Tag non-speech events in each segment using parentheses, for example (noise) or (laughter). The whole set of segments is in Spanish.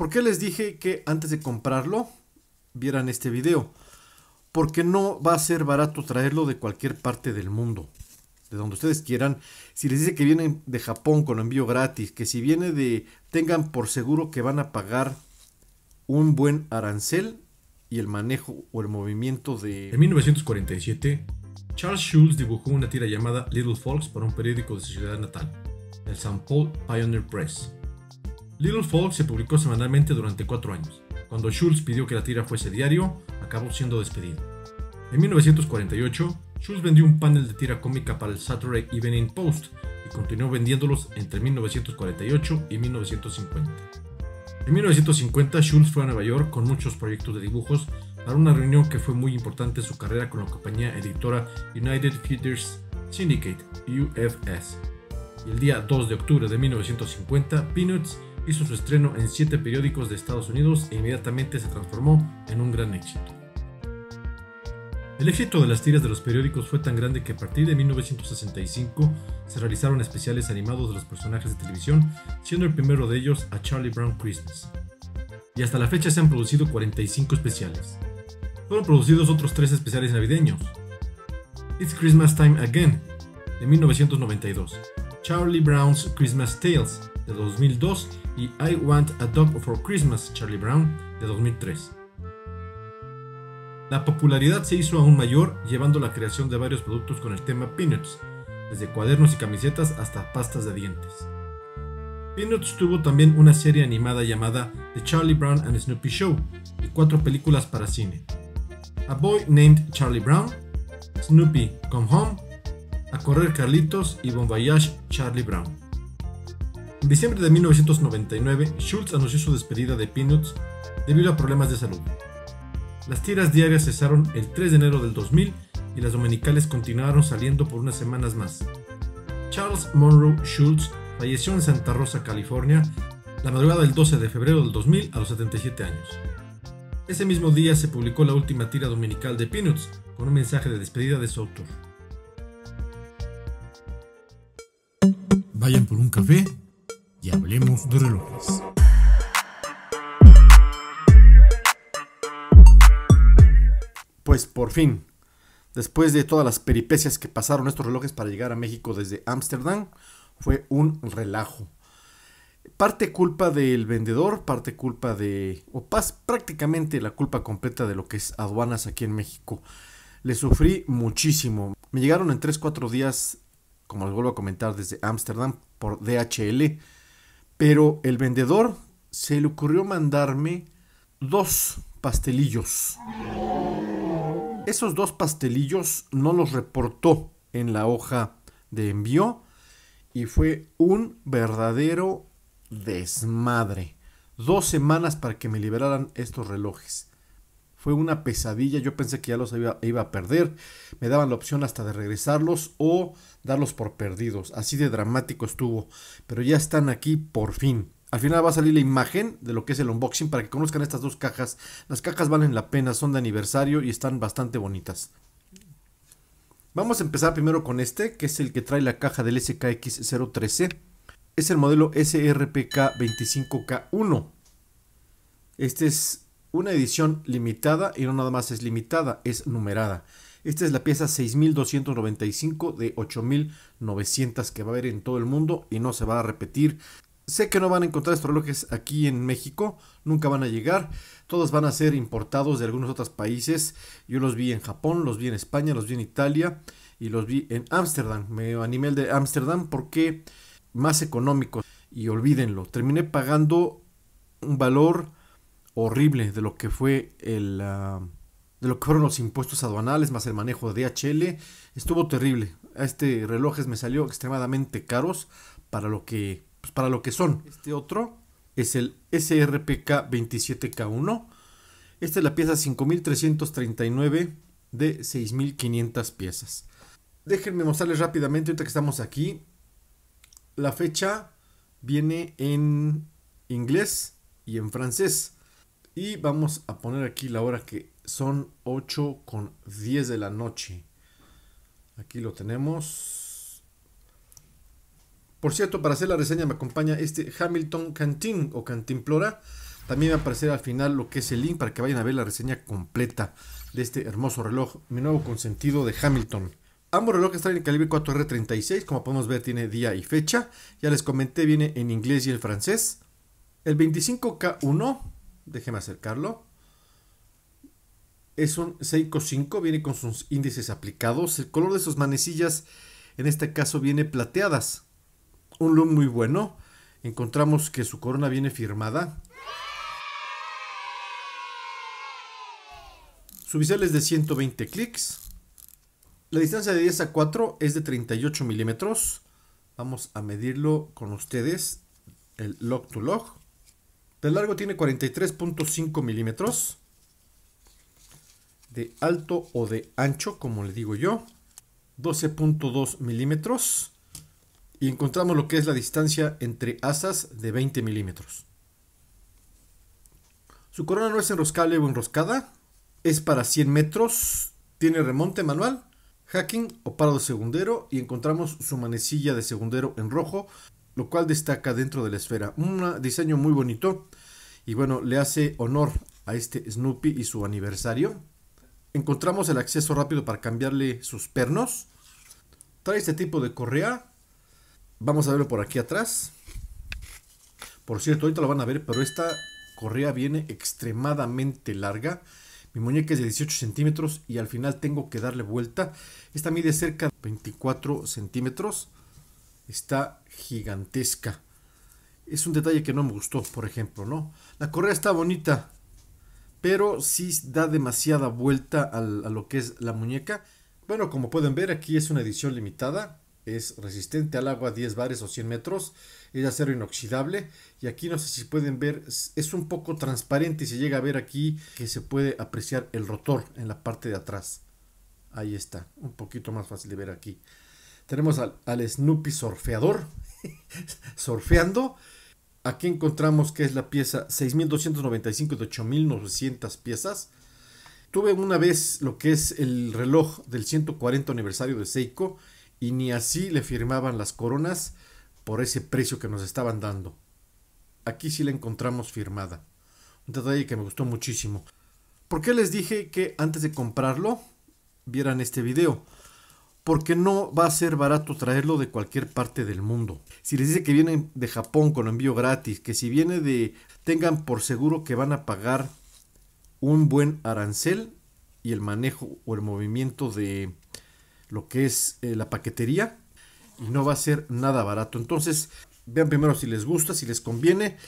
¿Por qué les dije que antes de comprarlo vieran este video? Porque no va a ser barato traerlo de cualquier parte del mundo, de donde ustedes quieran. Si les dice que vienen de Japón con envío gratis, que si viene de... tengan por seguro que van a pagar un buen arancel y el manejo o el movimiento de... En 1947, Charles Schulz dibujó una tira llamada Little Folks para un periódico de su ciudad natal, el St. Paul Pioneer Press. Little Folk se publicó semanalmente durante cuatro años. Cuando Schulz pidió que la tira fuese diario, acabó siendo despedido. En 1948, Schulz vendió un panel de tira cómica para el Saturday Evening Post y continuó vendiéndolos entre 1948 y 1950. En 1950, Schulz fue a Nueva York con muchos proyectos de dibujos para una reunión que fue muy importante en su carrera con la compañía editora United Features Syndicate, UFS. Y el día 2 de octubre de 1950, Peanuts hizo su estreno en siete periódicos de Estados Unidos e inmediatamente se transformó en un gran éxito. El éxito de las tiras de los periódicos fue tan grande que a partir de 1965 se realizaron especiales animados de los personajes de televisión, siendo el primero de ellos a Charlie Brown Christmas. Y hasta la fecha se han producido 45 especiales. Fueron producidos otros tres especiales navideños. It's Christmas Time Again, de 1992, Charlie Brown's Christmas Tales, de 2002 y I Want a Dog for Christmas, Charlie Brown, de 2003. La popularidad se hizo aún mayor llevando la creación de varios productos con el tema Peanuts, desde cuadernos y camisetas hasta pastas de dientes. Peanuts tuvo también una serie animada llamada The Charlie Brown and Snoopy Show y cuatro películas para cine. A Boy Named Charlie Brown, Snoopy Come Home, A Correr Carlitos y Bon Charlie Brown. En diciembre de 1999, Schultz anunció su despedida de Peanuts debido a problemas de salud. Las tiras diarias cesaron el 3 de enero del 2000 y las dominicales continuaron saliendo por unas semanas más. Charles Monroe Schultz falleció en Santa Rosa, California, la madrugada del 12 de febrero del 2000 a los 77 años. Ese mismo día se publicó la última tira dominical de Peanuts, con un mensaje de despedida de su autor. Vayan por un café y hablemos de relojes. Pues por fin, después de todas las peripecias que pasaron estos relojes para llegar a México desde Ámsterdam, fue un relajo. Parte culpa del vendedor, parte culpa de... o pas, prácticamente la culpa completa de lo que es aduanas aquí en México. Le sufrí muchísimo. Me llegaron en 3-4 días, como les vuelvo a comentar, desde Ámsterdam por DHL. Pero el vendedor se le ocurrió mandarme dos pastelillos. Esos dos pastelillos no los reportó en la hoja de envío y fue un verdadero desmadre. Dos semanas para que me liberaran estos relojes. Fue una pesadilla, yo pensé que ya los iba, a perder. Me daban la opción hasta de regresarlos o darlos por perdidos. Así de dramático estuvo. Pero ya están aquí por fin. Al final va a salir la imagen de lo que es el unboxing para que conozcan estas dos cajas. Las cajas valen la pena, son de aniversario y están bastante bonitas. Vamos a empezar primero con este, que es el que trae la caja del SKX013. Es el modelo SRPK25K1. Este es una edición limitada y no nada más es limitada, es numerada. Esta es la pieza 6295 de 8900 que va a haber en todo el mundo y no se va a repetir. Sé que no van a encontrar estos relojes aquí en México, nunca van a llegar. Todos van a ser importados de algunos otros países. Yo los vi en Japón, los vi en España, los vi en Italia y los vi en Ámsterdam. Me animé el de Ámsterdam porque más económico. Y olvídenlo, terminé pagando un valor horrible de lo que fue el... Ah, de lo que fueron los impuestos aduanales más el manejo de DHL. Estuvo terrible. A este relojes me salió extremadamente caros para lo que, pues, para lo que son. Este otro es el SRPK 27K1. Esta es la pieza 5339 de 6500 piezas. Déjenme mostrarles rápidamente, ahorita que estamos aquí, la fecha viene en inglés y en francés. Y vamos a poner aquí la hora que son 8 con 10 de la noche. Aquí lo tenemos. Por cierto, para hacer la reseña me acompaña este Hamilton Cantin o Plora. También va a aparecer al final lo que es el link para que vayan a ver la reseña completa de este hermoso reloj. Mi nuevo consentido de Hamilton. Ambos relojes están en calibre 4R36, como podemos ver tiene día y fecha. Ya les comenté, viene en inglés y el francés. El 25K1 Déjeme acercarlo. Es un Seiko 5, viene con sus índices aplicados. El color de sus manecillas, en este caso, viene plateadas. Un look muy bueno. Encontramos que su corona viene firmada. Su bisel es de 120 clics. La distancia de 10 a 4 es de 38 milímetros. Vamos a medirlo con ustedes. El lock to log. De largo tiene 43.5 milímetros. De alto o de ancho, como le digo yo, 12.2 milímetros. Y encontramos lo que es la distancia entre asas de 20 milímetros. Su corona no es enroscable o enroscada. Es para 100 metros. Tiene remonte manual, hacking o paro de segundero. Y encontramos su manecilla de segundero en rojo lo cual destaca dentro de la esfera. Un diseño muy bonito y bueno, le hace honor a este Snoopy y su aniversario. Encontramos el acceso rápido para cambiarle sus pernos. Trae este tipo de correa. Vamos a verlo por aquí atrás. Por cierto, ahorita lo van a ver, pero esta correa viene extremadamente larga. Mi muñeca es de 18 centímetros y al final tengo que darle vuelta. Esta mide cerca de 24 centímetros está gigantesca. Es un detalle que no me gustó, por ejemplo, ¿no? La correa está bonita, pero sí da demasiada vuelta a lo que es la muñeca. Bueno, como pueden ver, aquí es una edición limitada. Es resistente al agua 10 bares o 100 metros. Es acero inoxidable. Y aquí no sé si pueden ver, es un poco transparente y se llega a ver aquí que se puede apreciar el rotor en la parte de atrás. Ahí está, un poquito más fácil de ver aquí. Tenemos al, Snoopy surfeador, (laughs) surfeando. Aquí encontramos que es la pieza 6295 de 8900 piezas. Tuve una vez lo que es el reloj del 140 aniversario de Seiko y ni así le firmaban las coronas por ese precio que nos estaban dando. Aquí sí la encontramos firmada. Un detalle que me gustó muchísimo. ¿Por qué les dije que antes de comprarlo vieran este video? porque no va a ser barato traerlo de cualquier parte del mundo. Si les dice que viene de Japón con envío gratis, que si viene de... tengan por seguro que van a pagar un buen arancel y el manejo o el movimiento de lo que es eh, la paquetería y no va a ser nada barato. Entonces, vean primero si les gusta, si les conviene,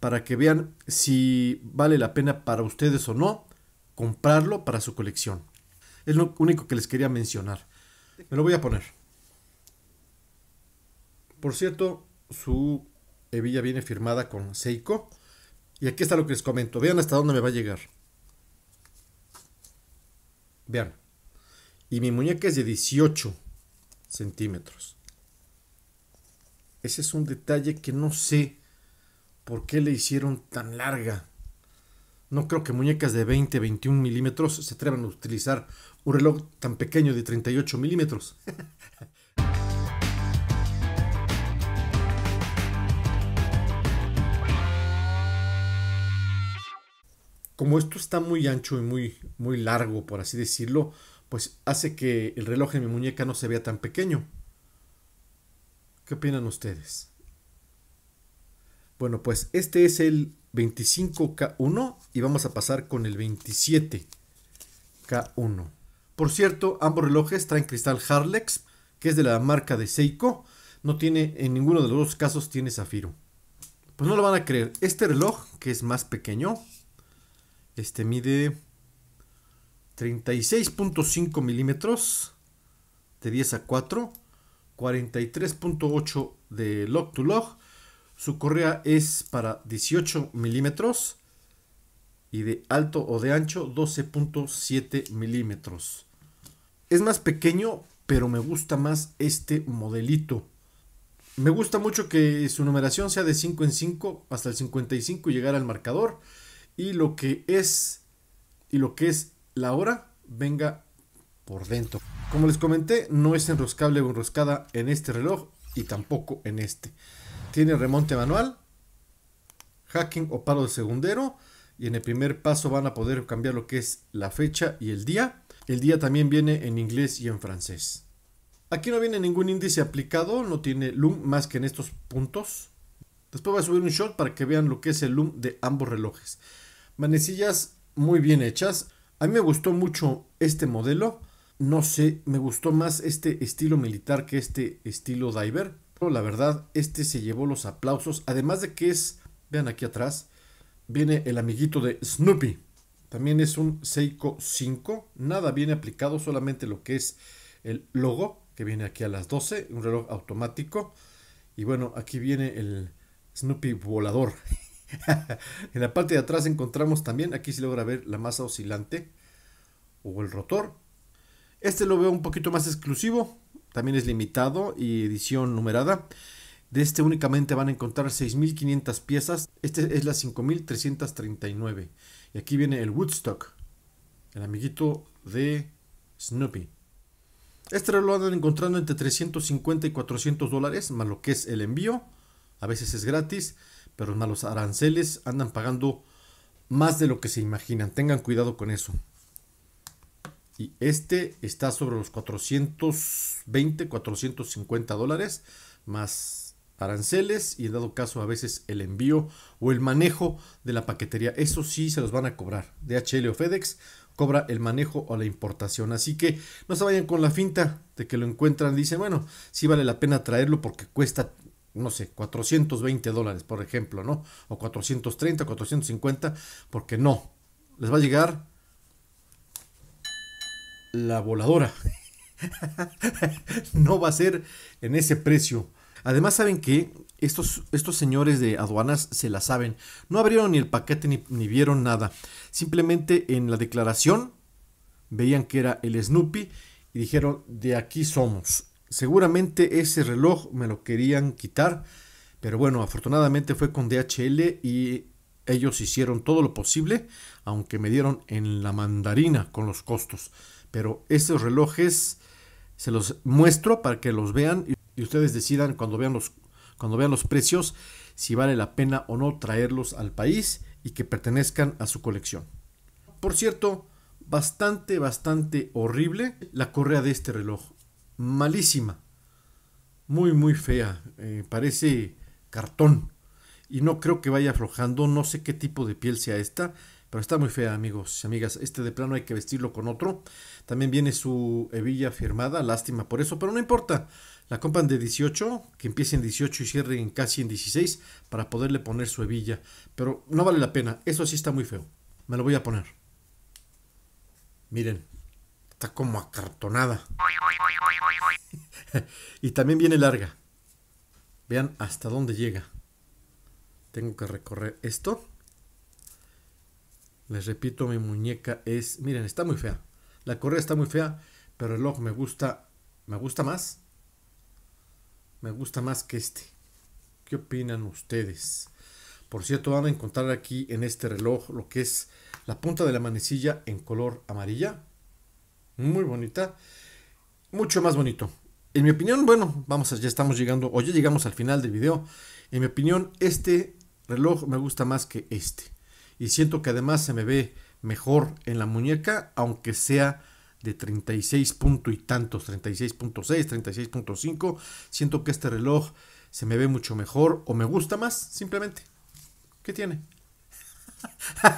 para que vean si vale la pena para ustedes o no comprarlo para su colección. Es lo único que les quería mencionar. Me lo voy a poner. Por cierto, su hebilla viene firmada con Seiko. Y aquí está lo que les comento. Vean hasta dónde me va a llegar. Vean. Y mi muñeca es de 18 centímetros. Ese es un detalle que no sé por qué le hicieron tan larga. No creo que muñecas de 20, 21 milímetros se atrevan a utilizar un reloj tan pequeño de 38 milímetros. (laughs) Como esto está muy ancho y muy, muy largo, por así decirlo, pues hace que el reloj en mi muñeca no se vea tan pequeño. ¿Qué opinan ustedes? Bueno, pues este es el 25K1 y vamos a pasar con el 27K1. Por cierto, ambos relojes traen cristal Harlex, que es de la marca de Seiko. No tiene, en ninguno de los dos casos tiene zafiro. Pues no lo van a creer. Este reloj, que es más pequeño, este mide 36.5 milímetros de 10 a 4, 43.8 de lock to lock su correa es para 18 milímetros y de alto o de ancho 12.7 milímetros. Es más pequeño, pero me gusta más este modelito. Me gusta mucho que su numeración sea de 5 en 5 hasta el 55 y llegar al marcador. Y lo que es y lo que es la hora venga por dentro. Como les comenté, no es enroscable o enroscada en este reloj y tampoco en este. Tiene remonte manual, hacking o paro de segundero. Y en el primer paso van a poder cambiar lo que es la fecha y el día. El día también viene en inglés y en francés. Aquí no viene ningún índice aplicado, no tiene loom más que en estos puntos. Después voy a subir un shot para que vean lo que es el loom de ambos relojes. Manecillas muy bien hechas. A mí me gustó mucho este modelo. No sé, me gustó más este estilo militar que este estilo diver. La verdad, este se llevó los aplausos. Además de que es, vean aquí atrás, viene el amiguito de Snoopy. También es un Seiko 5. Nada viene aplicado, solamente lo que es el logo, que viene aquí a las 12, un reloj automático. Y bueno, aquí viene el Snoopy volador. (laughs) en la parte de atrás encontramos también, aquí se logra ver la masa oscilante o el rotor. Este lo veo un poquito más exclusivo, también es limitado y edición numerada. De este únicamente van a encontrar 6.500 piezas. Este es la 5.339. Y aquí viene el Woodstock, el amiguito de Snoopy. Este lo andan encontrando entre 350 y 400 dólares, más lo que es el envío. A veces es gratis, pero más los aranceles andan pagando más de lo que se imaginan. Tengan cuidado con eso. Y este está sobre los 420, 450 dólares, más aranceles y en dado caso a veces el envío o el manejo de la paquetería. Eso sí se los van a cobrar. DHL o FedEx cobra el manejo o la importación. Así que no se vayan con la finta de que lo encuentran. Dicen, bueno, sí vale la pena traerlo porque cuesta, no sé, 420 dólares, por ejemplo, ¿no? O 430, 450, porque no. Les va a llegar la voladora. (laughs) no va a ser en ese precio. Además, ¿saben que Estos, estos señores de aduanas se la saben. No abrieron ni el paquete ni, ni vieron nada. Simplemente en la declaración veían que era el Snoopy y dijeron, de aquí somos. Seguramente ese reloj me lo querían quitar, pero bueno, afortunadamente fue con DHL y ellos hicieron todo lo posible, aunque me dieron en la mandarina con los costos. Pero estos relojes se los muestro para que los vean y ustedes decidan cuando vean los, cuando vean los precios si vale la pena o no traerlos al país y que pertenezcan a su colección. Por cierto, bastante, bastante horrible la correa de este reloj. Malísima. Muy, muy fea. Eh, parece cartón. Y no creo que vaya aflojando. No sé qué tipo de piel sea esta. Pero está muy fea, amigos y amigas. Este de plano hay que vestirlo con otro. También viene su hebilla firmada, lástima por eso, pero no importa. La compran de 18, que empiece en 18 y cierre casi en 16 para poderle poner su hebilla. Pero no vale la pena, eso sí está muy feo. Me lo voy a poner. Miren, está como acartonada. (laughs) y también viene larga. Vean hasta dónde llega. Tengo que recorrer esto les repito, mi muñeca es, miren, está muy fea. La correa está muy fea, pero el reloj me gusta, me gusta más. Me gusta más que este. ¿Qué opinan ustedes? Por cierto, van a encontrar aquí en este reloj lo que es la punta de la manecilla en color amarilla. Muy bonita. Mucho más bonito. En mi opinión, bueno, vamos, ya estamos llegando, o ya llegamos al final del video. En mi opinión, este reloj me gusta más que este y siento que además se me ve mejor en la muñeca, aunque sea de 36 punto y tantos, 36.6, 36.5. Siento que este reloj se me ve mucho mejor o me gusta más, simplemente. ¿Qué tiene? (laughs)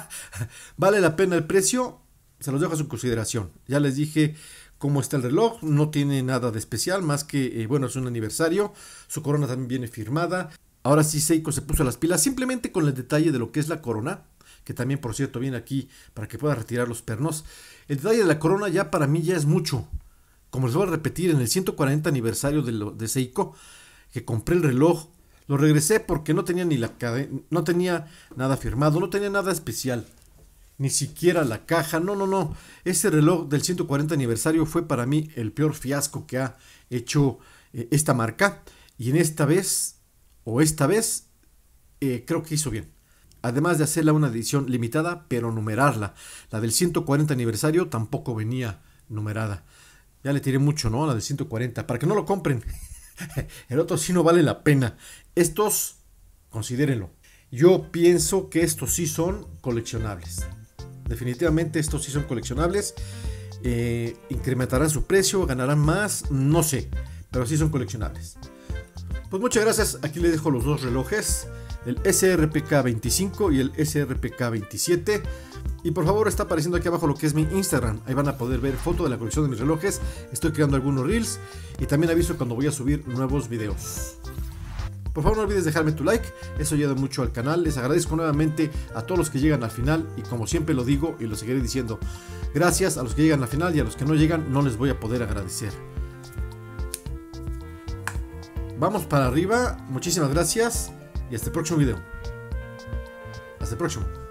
¿Vale la pena el precio? Se los dejo a su consideración. Ya les dije cómo está el reloj, no tiene nada de especial, más que, eh, bueno, es un aniversario, su corona también viene firmada. Ahora sí Seiko se puso las pilas simplemente con el detalle de lo que es la corona, que también por cierto viene aquí para que pueda retirar los pernos. El detalle de la corona ya para mí ya es mucho. Como les voy a repetir, en el 140 aniversario de, Seiko, que compré el reloj, lo regresé porque no tenía ni la no tenía nada firmado, no tenía nada especial. Ni siquiera la caja, no, no, no. Ese reloj del 140 aniversario fue para mí el peor fiasco que ha hecho eh, esta marca. Y en esta vez, o esta vez, eh, creo que hizo bien además de hacerla una edición limitada, pero numerarla. La del 140 aniversario tampoco venía numerada. Ya le tiré mucho, ¿no? La del 140, para que no lo compren. (laughs) El otro sí no vale la pena. Estos, considérenlo. Yo pienso que estos sí son coleccionables. Definitivamente estos sí son coleccionables. Eh, incrementarán su precio, ganarán más, no sé. Pero sí son coleccionables. Pues muchas gracias. Aquí les dejo los dos relojes el SRPK25 y el SRPK27. Y por favor está apareciendo aquí abajo lo que es mi Instagram. Ahí van a poder ver fotos de la colección de mis relojes. Estoy creando algunos reels y también aviso cuando voy a subir nuevos videos. Por favor no olvides dejarme tu like, eso ayuda mucho al canal. Les agradezco nuevamente a todos los que llegan al final y como siempre lo digo y lo seguiré diciendo, gracias a los que llegan al final y a los que no llegan no les voy a poder agradecer. Vamos para arriba, muchísimas gracias y hasta este el próximo video. Hasta el próximo.